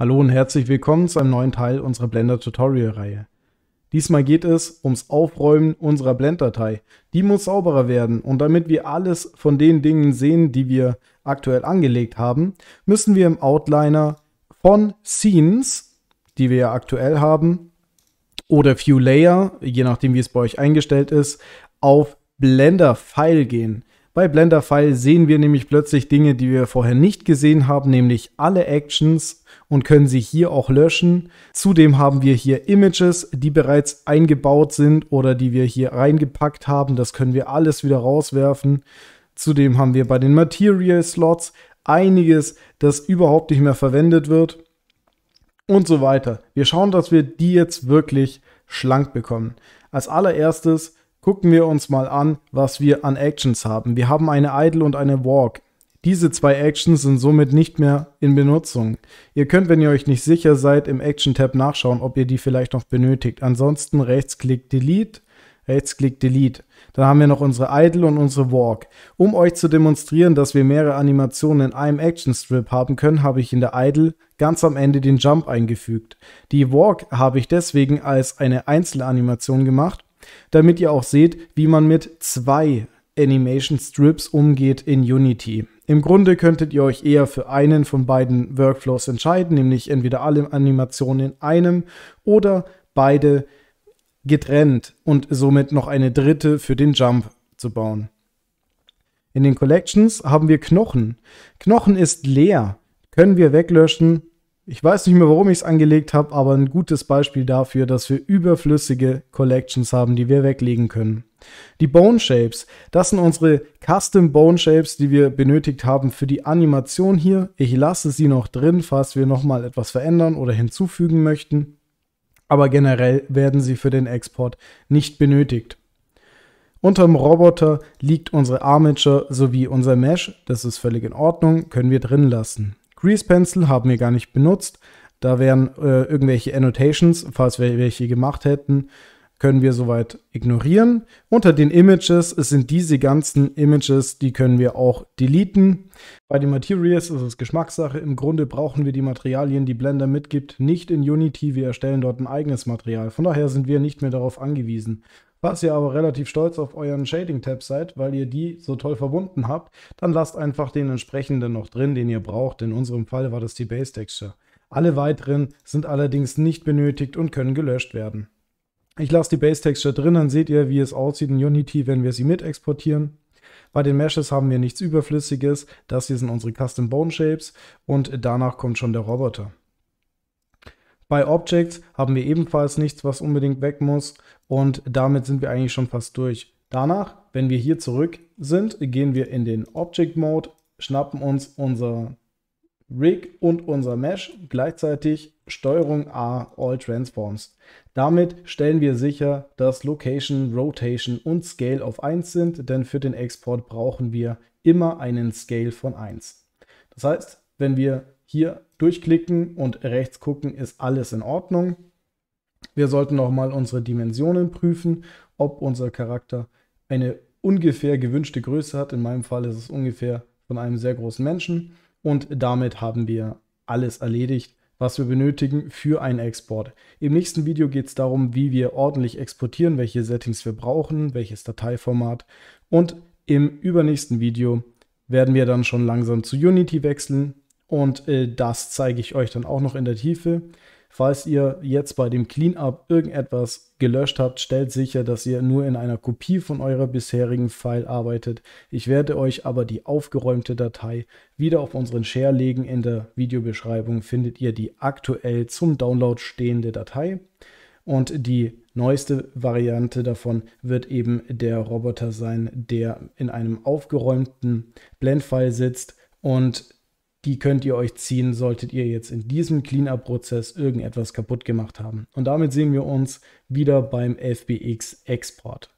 Hallo und herzlich willkommen zu einem neuen Teil unserer Blender Tutorial Reihe. Diesmal geht es ums Aufräumen unserer Blend-Datei. Die muss sauberer werden und damit wir alles von den Dingen sehen, die wir aktuell angelegt haben, müssen wir im Outliner von Scenes, die wir ja aktuell haben, oder View Layer, je nachdem wie es bei euch eingestellt ist, auf Blender File gehen. Bei Blender File sehen wir nämlich plötzlich Dinge, die wir vorher nicht gesehen haben, nämlich alle Actions und können sie hier auch löschen. Zudem haben wir hier Images, die bereits eingebaut sind oder die wir hier reingepackt haben. Das können wir alles wieder rauswerfen. Zudem haben wir bei den Material Slots einiges, das überhaupt nicht mehr verwendet wird und so weiter. Wir schauen, dass wir die jetzt wirklich schlank bekommen. Als allererstes Gucken wir uns mal an, was wir an Actions haben. Wir haben eine Idle und eine Walk. Diese zwei Actions sind somit nicht mehr in Benutzung. Ihr könnt, wenn ihr euch nicht sicher seid, im Action-Tab nachschauen, ob ihr die vielleicht noch benötigt. Ansonsten rechtsklick Delete, rechtsklick Delete. Dann haben wir noch unsere Idle und unsere Walk. Um euch zu demonstrieren, dass wir mehrere Animationen in einem Action-Strip haben können, habe ich in der Idle ganz am Ende den Jump eingefügt. Die Walk habe ich deswegen als eine Einzelanimation gemacht, damit ihr auch seht, wie man mit zwei Animation Strips umgeht in Unity. Im Grunde könntet ihr euch eher für einen von beiden Workflows entscheiden, nämlich entweder alle Animationen in einem oder beide getrennt und somit noch eine dritte für den Jump zu bauen. In den Collections haben wir Knochen. Knochen ist leer, können wir weglöschen, ich weiß nicht mehr, warum ich es angelegt habe, aber ein gutes Beispiel dafür, dass wir überflüssige Collections haben, die wir weglegen können. Die Bone Shapes, das sind unsere Custom Bone Shapes, die wir benötigt haben für die Animation hier. Ich lasse sie noch drin, falls wir nochmal etwas verändern oder hinzufügen möchten. Aber generell werden sie für den Export nicht benötigt. Unterm Roboter liegt unsere Armature sowie unser Mesh, das ist völlig in Ordnung, können wir drin lassen. Grease Pencil haben wir gar nicht benutzt. Da wären äh, irgendwelche Annotations, falls wir welche gemacht hätten, können wir soweit ignorieren. Unter den Images, sind diese ganzen Images, die können wir auch deleten. Bei den Materials ist es Geschmackssache. Im Grunde brauchen wir die Materialien, die Blender mitgibt, nicht in Unity. Wir erstellen dort ein eigenes Material. Von daher sind wir nicht mehr darauf angewiesen. Falls ihr aber relativ stolz auf euren Shading-Tab seid, weil ihr die so toll verbunden habt, dann lasst einfach den entsprechenden noch drin, den ihr braucht. In unserem Fall war das die Base Texture. Alle weiteren sind allerdings nicht benötigt und können gelöscht werden. Ich lasse die Base Texture drin, dann seht ihr, wie es aussieht in Unity, wenn wir sie mit exportieren. Bei den Meshes haben wir nichts Überflüssiges. Das hier sind unsere Custom Bone Shapes und danach kommt schon der Roboter. Bei Objects haben wir ebenfalls nichts, was unbedingt weg muss und damit sind wir eigentlich schon fast durch. Danach, wenn wir hier zurück sind, gehen wir in den Object Mode, schnappen uns unser Rig und unser Mesh gleichzeitig Steuerung A All Transforms. Damit stellen wir sicher, dass Location, Rotation und Scale auf 1 sind, denn für den Export brauchen wir immer einen Scale von 1. Das heißt, wenn wir hier durchklicken und rechts gucken, ist alles in Ordnung. Wir sollten nochmal unsere Dimensionen prüfen, ob unser Charakter eine ungefähr gewünschte Größe hat. In meinem Fall ist es ungefähr von einem sehr großen Menschen. Und damit haben wir alles erledigt, was wir benötigen für einen Export. Im nächsten Video geht es darum, wie wir ordentlich exportieren, welche Settings wir brauchen, welches Dateiformat. Und im übernächsten Video werden wir dann schon langsam zu Unity wechseln und äh, das zeige ich euch dann auch noch in der Tiefe. Falls ihr jetzt bei dem Cleanup irgendetwas gelöscht habt, stellt sicher, dass ihr nur in einer Kopie von eurer bisherigen File arbeitet. Ich werde euch aber die aufgeräumte Datei wieder auf unseren Share legen. In der Videobeschreibung findet ihr die aktuell zum Download stehende Datei. Und die neueste Variante davon wird eben der Roboter sein, der in einem aufgeräumten Blend-File sitzt und die könnt ihr euch ziehen, solltet ihr jetzt in diesem Cleanup-Prozess irgendetwas kaputt gemacht haben. Und damit sehen wir uns wieder beim FBX-Export.